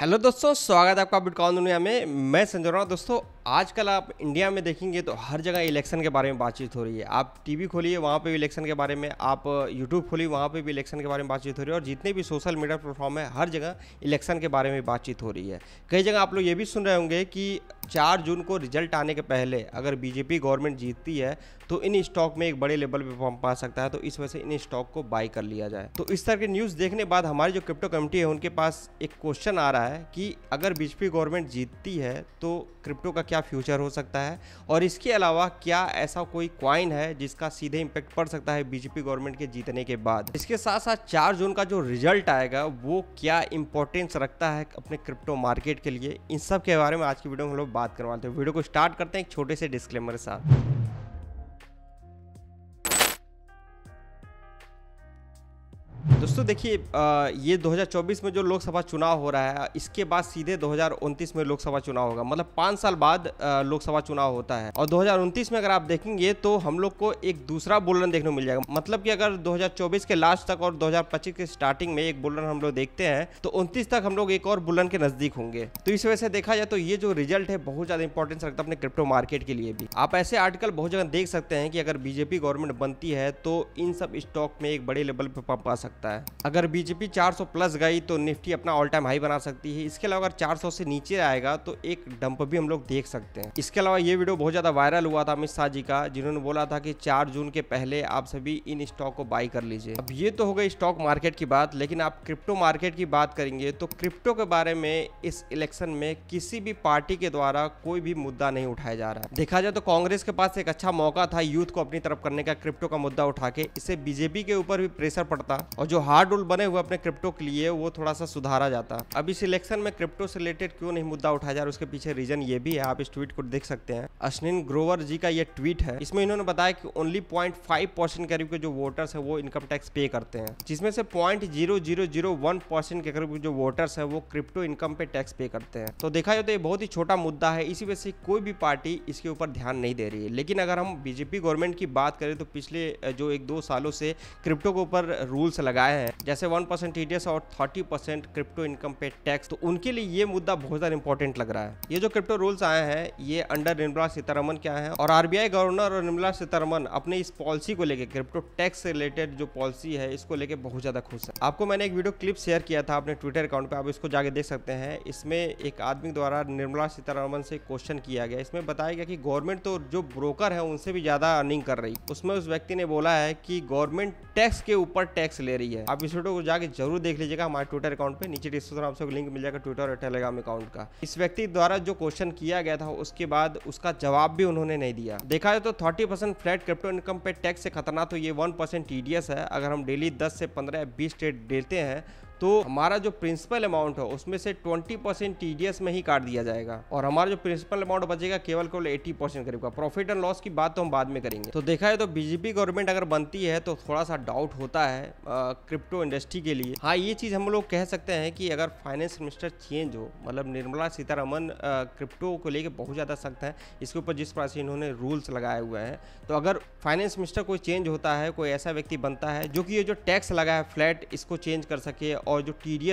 Hello दोस्तों स्वागत है आपका बिटकॉन दुनिया में मैं संजय रहा दोस्तों आजकल आप इंडिया में देखेंगे तो हर जगह इलेक्शन के बारे में बातचीत हो रही है आप टीवी खोलिए वहाँ पे भी इलेक्शन के बारे में आप यूट्यूब खोलिए वहाँ पे भी इलेक्शन के बारे में बातचीत हो रही है और जितने भी सोशल मीडिया प्लेटफॉर्म है हर जगह इलेक्शन के बारे में बातचीत हो रही है कई जगह आप लोग ये भी सुन रहे होंगे कि चार जून को रिजल्ट आने के पहले अगर बीजेपी गवर्नमेंट जीतती है तो इन स्टॉक में एक बड़े लेवल पे फॉर्म पा सकता है तो इस वजह से इन स्टॉक को बाय कर लिया जाए तो इस तरह के न्यूज़ देखने बाद हमारी जो क्रिप्टो कमेटी है उनके पास एक क्वेश्चन आ रहा है कि अगर बीजेपी गवर्नमेंट जीतती है तो क्रिप्टो का क्या फ्यूचर हो सकता है और इसके अलावा क्या ऐसा कोई क्वाइन है जिसका सीधे इम्पेक्ट पड़ सकता है बीजेपी गवर्नमेंट के जीतने के बाद इसके साथ साथ चार जून का जो रिजल्ट आएगा वो क्या इंपॉर्टेंस रखता है अपने क्रिप्टो मार्केट के लिए इन सब के बारे में आज की वीडियो में हम लोग बात करवाते हैं वीडियो को स्टार्ट करते हैं एक छोटे से डिस्क्लेमर के साथ दोस्तों देखिए ये 2024 में जो लोकसभा चुनाव हो रहा है इसके बाद सीधे 2029 में लोकसभा चुनाव होगा मतलब पाँच साल बाद लोकसभा चुनाव होता है और 2029 में अगर आप देखेंगे तो हम लोग को एक दूसरा बुलरन देखने को मिल जाएगा मतलब कि अगर 2024 के लास्ट तक और 2025 के स्टार्टिंग में एक बुलरन हम लोग देखते हैं तो उनतीस तक हम लोग एक और बुलरन के नजदीक होंगे तो इस वजह से देखा जाए तो ये जो रिजल्ट है बहुत ज्यादा इंपॉर्टेंस रखता है अपने क्रिप्टो मार्केट के लिए भी आप ऐसे आर्टिकल बहुत जगह देख सकते हैं कि अगर बीजेपी गवर्नमेंट बनती है तो इन सब स्टॉक में एक बड़े लेवल पर पंप आ सकता है है अगर बीजेपी 400 प्लस गई तो निफ्टी अपना ऑल टाइम हाई बना सकती है इसके अलावा अगर 400 से नीचे आएगा तो एक डंप भी हम लोग देख सकते हैं इसके अलावा ये वीडियो बहुत ज़्यादा वायरल हुआ था अमित शाह जी का जिन्होंने बोला था कि चार जून के पहले आप सभी इन स्टॉक को बाई कर लीजिए अब ये तो हो गई स्टॉक मार्केट की बात लेकिन आप क्रिप्टो मार्केट की बात करेंगे तो क्रिप्टो के बारे में इस इलेक्शन में किसी भी पार्टी के द्वारा कोई भी मुद्दा नहीं उठाया जा रहा है देखा जाए तो कांग्रेस के पास एक अच्छा मौका था यूथ को अपनी तरफ करने का क्रिप्टो का मुद्दा उठा के इसे बीजेपी के ऊपर भी प्रेशर पड़ता और जो हार्ड रूल बने हुए अपने क्रिप्टो के लिए वो थोड़ा सा सुधारा जाता अब इस इलेक्शन में क्रिप्टो से रिलेटेड क्यों नहीं मुद्दा उठाया जा रहा उसके पीछे रीजन ये भी है आप इस ट्वीट को देख सकते हैं अश्विन ग्रोवर जी का ये ट्वीट है इसमें इन्होंने बताया कि ओनली पॉइंट फाइव परसेंट के करीब के जो वोटर्स है वो इनकम टैक्स पे करते हैं जिसमें से point zero zero zero one percent के करीब जो वोटर्स है वो क्रिप्टो इनकम पे टैक्स पे करते हैं तो देखा जाए तो ये बहुत ही छोटा मुद्दा है इसी वजह से कोई भी पार्टी इसके ऊपर ध्यान नहीं दे रही है लेकिन अगर हम बीजेपी गवर्नमेंट की बात करें तो पिछले जो एक दो सालों से क्रिप्टो के ऊपर रूल्स लगाए है जैसे वन परसेंट टीडीएस e और थर्टी परसेंट क्रिप्टो इनकम पे टैक्स तो उनके लिए ये मुद्दा बहुत ज्यादा इंपॉर्टेंट लग रहा है ये जो क्रिप्टो रूल्स आए हैं ये अंडर निर्मला सीतारमन आए है और आरबीआई गवर्नर और निर्मला सीतारमन अपने इस पॉलिसी को लेकर क्रिप्टो टैक्स से रिलेटेड जो पॉलिसी है इसको लेकर बहुत ज्यादा खुश है आपको मैंने एक वीडियो क्लिप शेयर किया था अपने ट्विटर अकाउंट पर आप इसको जाके देख सकते हैं इसमें एक आदमी द्वारा निर्मला सीतारमन से क्वेश्चन किया गया इसमें बताया गया कि गवर्नमेंट तो जो ब्रोकर है उनसे भी ज्यादा अर्निंग कर रही उसमें उस व्यक्ति ने बोला है कि गवर्नमेंट टैक्स के ऊपर टैक्स ले रही है है आप इस वीडियो को जाकर जरूर देख लीजिएगा हमारे ट्विटर अकाउंट पे नीचे डिस्क्रिप्शन सबको लिंक मिल जाएगा ट्विटर और टेलीग्राम अकाउंट का इस व्यक्ति द्वारा जो क्वेश्चन किया गया था उसके बाद उसका जवाब भी उन्होंने नहीं दिया देखा जाए तो thirty percent flat crypto income पे टैक्स से खतरनाक तो ये वन परसेंट है अगर हम डेली दस से पंद्रह बीस ट्रेड देते हैं तो हमारा जो प्रिंसिपल अमाउंट है उसमें से 20 परसेंट टी में ही काट दिया जाएगा और हमारा जो प्रिंसिपल अमाउंट बचेगा केवल केवल 80 परसेंट करीब का प्रॉफिट एंड लॉस की बात तो हम बाद में करेंगे तो देखा है तो बीजेपी गवर्नमेंट अगर बनती है तो थोड़ा सा डाउट होता है क्रिप्टो इंडस्ट्री के लिए हाँ ये चीज़ हम लोग कह सकते हैं कि अगर फाइनेंस मिनिस्टर चेंज हो मतलब निर्मला सीतारमन क्रिप्टो को लेकर बहुत ज़्यादा सख्त है इसके ऊपर जिस प्रकार से इन्होंने रूल्स लगाए हुए हैं तो अगर फाइनेंस मिनिस्टर कोई चेंज होता है कोई ऐसा व्यक्ति बनता है जो कि ये जो टैक्स लगा है फ्लैट इसको चेंज कर सके और जो टी डी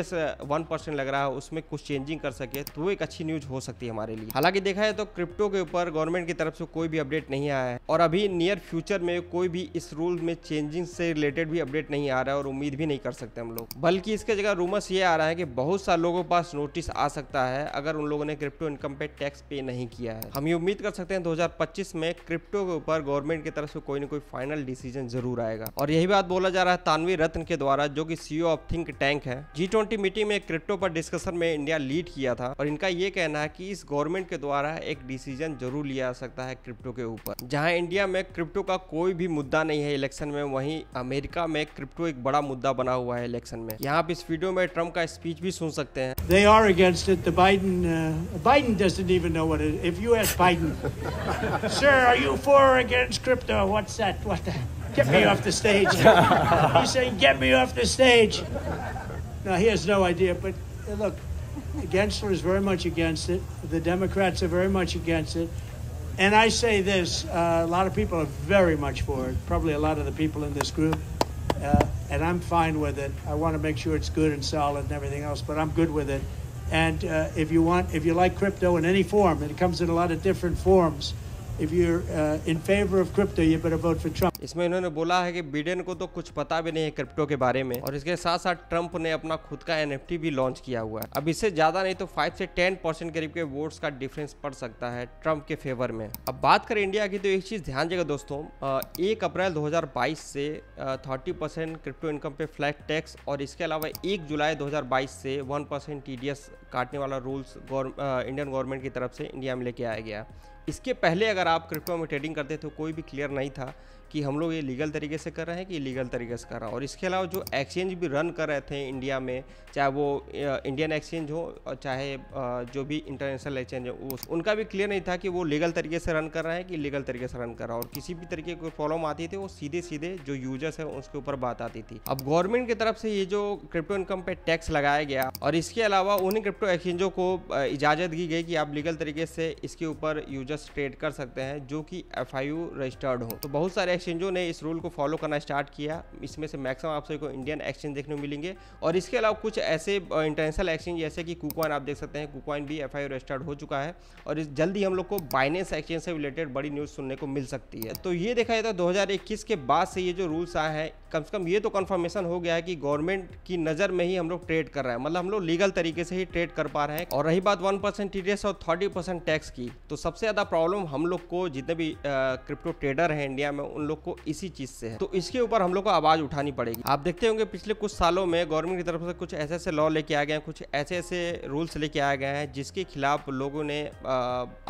वन परसेंट लग रहा है उसमें कुछ चेंजिंग कर सके तो एक अच्छी न्यूज हो सकती है हमारे लिए हालांकि देखा है तो क्रिप्टो के ऊपर गवर्नमेंट की तरफ से कोई भी अपडेट नहीं आया है और अभी नियर फ्यूचर में कोई भी इस रूल में चेंजिंग से रिलेटेड भी अपडेट नहीं आ रहा है और उम्मीद भी नहीं कर सकते हम लोग बल्कि इसके जगह रूमर्स ये आ रहा है कि बहुत सारे लोगों के पास नोटिस आ सकता है अगर उन लोगों ने क्रिप्टो इनकम पे टैक्स पे नहीं किया है हम ये उम्मीद कर सकते हैं 2025 में क्रिप्टो के ऊपर गवर्नमेंट की तरफ से कोई ना कोई फाइनल डिसीजन जरूर आएगा और यही बात बोला जा रहा है तानवी रत्न के द्वारा जो की सीओ ऑफ थिंक टैंक है जी ट्वेंटी मीटिंग में क्रिप्टो पर डिस्कशन में इंडिया लीड किया था और इनका ये कहना है कि इस गवर्नमेंट के द्वारा एक डिसीजन जरूर लिया जा सकता है क्रिप्टो के ऊपर जहां इंडिया में क्रिप्टो का कोई भी मुद्दा नहीं है इलेक्शन में वहीं अमेरिका में क्रिप्टो एक बड़ा मुद्दा बना हुआ है इलेक्शन में यहाँ आप इस वीडियो में ट्रम्प का स्पीच भी सुन सकते हैं They are against it. The Biden, uh, Biden doesn't even know what it is. If you ask Biden, sir, are you for or against crypto? What's that? What the? Get me off the stage. He's saying, get me off the stage. Now, he has no idea, but uh, look, Gensler is very much against it. The Democrats are very much against it. And I say this uh, a lot of people are very much for it, probably a lot of the people in this group. Uh, and I'm fine with it. I want to make sure it's good and solid and everything else, but I'm good with it. And uh, if you want, if you like crypto in any form, and it comes in a lot of different forms, if you in favour of crypto you better vote for Trump इसमें इन्होंने बोला है कि Biden को तो कुछ पता भी नहीं है क्रिप्टो के बारे में और इसके साथ साथ ट्रंप ने अपना खुद का एनएफटी भी लॉन्च किया हुआ है अब इससे ज्यादा नहीं तो 5 से 10 परसेंट करीब के वोट्स का डिफरेंस पड़ सकता है ट्रंप के फेवर में अब बात करें इंडिया की तो एक चीज ध्यान देगा दोस्तों एक अप्रैल दो से थर्टी क्रिप्टो इनकम पे फ्लैट टैक्स और इसके अलावा एक जुलाई दो से वन परसेंट काटने वाला रूल्स इंडियन गवर्नमेंट की तरफ से इंडिया में लेके आया गया इसके पहले अगर आप क्रिप्टो में ट्रेडिंग करते तो कोई भी क्लियर नहीं था कि हम लोग ये लीगल तरीके से कर रहे हैं कि लीगल तरीके से कर रहा है और इसके अलावा जो एक्सचेंज भी रन कर रहे थे इंडिया में चाहे वो इंडियन एक्सचेंज हो और चाहे जो भी इंटरनेशनल एक्सचेंज हो उनका भी क्लियर नहीं था कि वो लीगल तरीके से रन कर रहे हैं कि लीगल तरीके से रन कर रहा है और किसी भी तरीके की प्रॉब्लम आती थी वो सीधे सीधे जो यूजर्स हैं उसके ऊपर बात आती थी अब गवर्नमेंट की तरफ से ये जो क्रिप्टो इनकम पर टैक्स लगाया गया और इसके अलावा उन्हीं क्रिप्टो एक्सचेंजों को इजाज़त दी गई कि आप लीगल तरीके से इसके ऊपर यूजर्स शेयर्स ट्रेड कर सकते हैं जो कि एफ रजिस्टर्ड हो तो बहुत सारे एक्सचेंजों ने इस रूल को फॉलो करना स्टार्ट किया इसमें से मैक्सिमम आप सभी को इंडियन एक्सचेंज देखने को मिलेंगे और इसके अलावा कुछ ऐसे इंटरनेशनल एक्सचेंज जैसे कि कुकॉइन आप देख सकते हैं कुकॉइन भी एफ रजिस्टर्ड हो चुका है और इस जल्दी हम लोग को बाइनेंस एक्सचेंज से रिलेटेड बड़ी न्यूज़ सुनने को मिल सकती है तो ये देखा जाता है दो के बाद से ये जो रूल्स आए हैं कम से कम ये तो कन्फर्मेशन हो गया है कि गवर्नमेंट की नज़र में ही हम लोग ट्रेड कर रहे हैं मतलब हम लोग लीगल तरीके से ही ट्रेड कर पा रहे हैं और रही बात वन परसेंट टी और थर्टी परसेंट टैक्स की तो सबसे ज़्यादा प्रॉब्लम हम लोग को जितने भी क्रिप्टो ट्रेडर हैं इंडिया में उन लोग को इसी चीज़ से है तो इसके ऊपर हम लोग को आवाज़ उठानी पड़ेगी आप देखते होंगे पिछले कुछ सालों में गवर्नमेंट की तरफ से कुछ ऐसे ऐसे लॉ लेके आ गए हैं कुछ ऐसे ऐसे रूल्स लेके आए गए हैं जिसके खिलाफ लोगों ने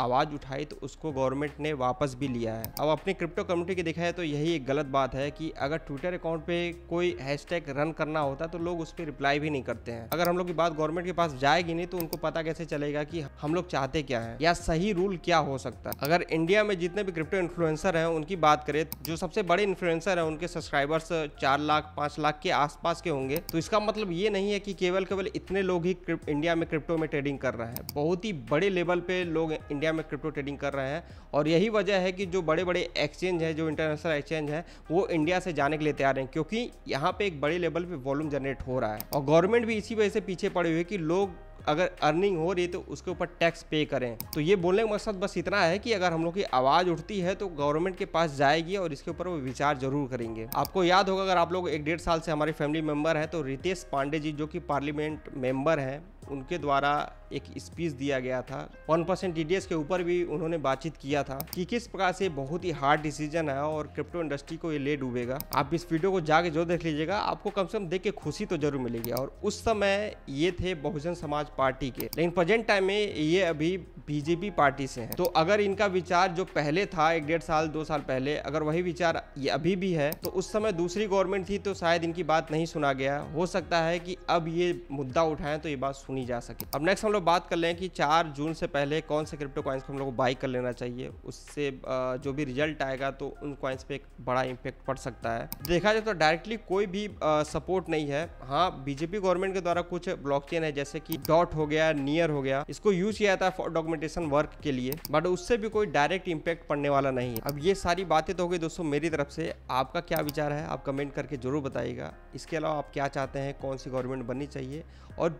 आवाज़ उठाई तो उसको गवर्नमेंट ने वापस भी लिया है अब अपनी क्रिप्टो कम्युनिटी की दिखाए तो यही एक गलत बात है कि अगर ट्विटर अकाउंट पे कोई हैश रन करना होता तो लोग उस पर रिप्लाई भी नहीं करते हैं अगर हम लोग की बात गवर्नमेंट के पास जाएगी नहीं तो उनको पता कैसे चलेगा कि हम लोग चाहते क्या है या सही रूल क्या हो सकता है अगर इंडिया में जितने भी क्रिप्टो इन्फ्लुएंसर हैं उनकी बात करें जो सबसे बड़े इन्फ्लुएंसर हैं उनके सब्सक्राइबर्स चार लाख पाँच लाख के आसपास के होंगे तो इसका मतलब ये नहीं है कि केवल केवल इतने लोग ही इंडिया में क्रिप्टो में ट्रेडिंग कर रहे हैं बहुत ही बड़े लेवल पर लोग इंडिया में क्रिप्टो ट्रेडिंग कर रहे हैं और यही वजह है कि जो बड़े बड़े एक्सचेंज है जो इंटरनेशनल एक्सचेंज है वो इंडिया से जाने के लिए तैयार हैं क्योंकि यहाँ पर एक बड़े लेवल पर वॉल्यूम जनरेट हो रहा है और गवर्नमेंट भी इसी वजह से पीछे पड़े हुए कि लोग अगर अर्निंग हो रही है तो उसके ऊपर टैक्स पे करें तो ये बोलने का मकसद बस इतना है कि अगर हम लोग की आवाज़ उठती है तो गवर्नमेंट के पास जाएगी और इसके ऊपर वो विचार जरूर करेंगे आपको याद होगा अगर आप लोग एक डेढ़ साल से हमारे फैमिली मेम्बर हैं तो रितेश पांडे जी जो कि पार्लियामेंट मेम्बर हैं उनके द्वारा एक स्पीच दिया गया था वन परसेंट टी के ऊपर भी उन्होंने बातचीत किया था कि किस प्रकार से बहुत ही हार्ड डिसीजन है और क्रिप्टो इंडस्ट्री को ये ले डूबेगा आप इस वीडियो को जाके जो देख लीजिएगा आपको कम से कम देख के खुशी तो जरूर मिलेगी और उस समय ये थे बहुजन समाज पार्टी के लेकिन प्रेजेंट टाइम में ये अभी बीजेपी पार्टी से हैं तो अगर इनका विचार जो पहले था एक डेढ़ साल दो साल पहले अगर वही विचार ये अभी भी है तो उस समय दूसरी गवर्नमेंट थी तो शायद इनकी बात नहीं सुना गया हो सकता है कि अब ये मुद्दा उठाएं तो ये बात सुनी जा सके अब नेक्स्ट हम लोग बात कर लें कि चार जून से पहले कौन से क्रिप्टो क्वाइंस को हम लोग बाई कर लेना चाहिए उससे जो भी रिजल्ट आएगा तो उन क्वाइंस पे एक बड़ा इम्पेक्ट पड़ सकता है देखा जाए तो डायरेक्टली कोई भी सपोर्ट नहीं है हाँ बीजेपी गवर्नमेंट के द्वारा कुछ ब्लॉक है जैसे कि डॉट हो गया नियर हो गया इसको यूज किया जाता है डॉक्यूमेंट इम्प्लीमेंटेशन वर्क के लिए बट उससे भी कोई डायरेक्ट इम्पैक्ट पड़ने वाला नहीं है अब ये सारी बातें तो होगी दोस्तों मेरी तरफ से आपका क्या विचार है आप कमेंट करके ज़रूर बताइएगा इसके अलावा आप क्या चाहते हैं कौन सी गवर्नमेंट बननी चाहिए और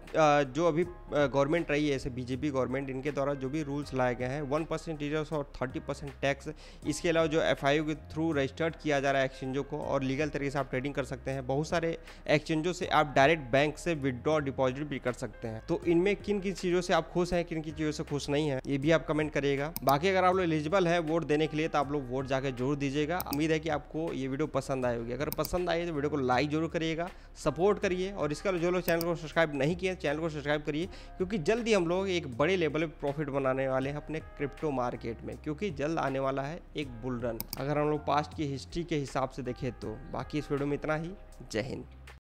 जो अभी गवर्नमेंट रही है ऐसे बीजेपी गवर्नमेंट इनके द्वारा जो भी रूल्स लाए गए हैं वन परसेंट टीचर्स और थर्टी परसेंट टैक्स इसके अलावा जो एफ के थ्रू रजिस्टर्ड किया जा रहा है एक्सचेंजों को और लीगल तरीके से आप ट्रेडिंग कर सकते हैं बहुत सारे एक्सचेंजों से आप डायरेक्ट बैंक से विदड्रॉ डिपॉजिट भी कर सकते हैं तो इनमें किन किन चीज़ों से आप खुश हैं किन किन चीज़ों से खुश नहीं नहीं है ये भी आप कमेंट करिएगा बाकी अगर आप लोग एलिजिबल है वोट देने के लिए तो आप लोग वोट जाकर जरूर दीजिएगा उम्मीद है कि आपको ये वीडियो पसंद आए होगी अगर पसंद आए तो वीडियो को लाइक जरूर करिएगा सपोर्ट करिए और इसका जो लोग चैनल को सब्सक्राइब नहीं किए चैनल को सब्सक्राइब करिए क्योंकि जल्दी हम लोग एक बड़े लेवल पर प्रॉफिट बनाने वाले हैं अपने क्रिप्टो मार्केट में क्योंकि जल्द आने वाला है एक बुल रन अगर हम लोग पास्ट की हिस्ट्री के हिसाब से देखें तो बाकी इस वीडियो में इतना ही जय हिंद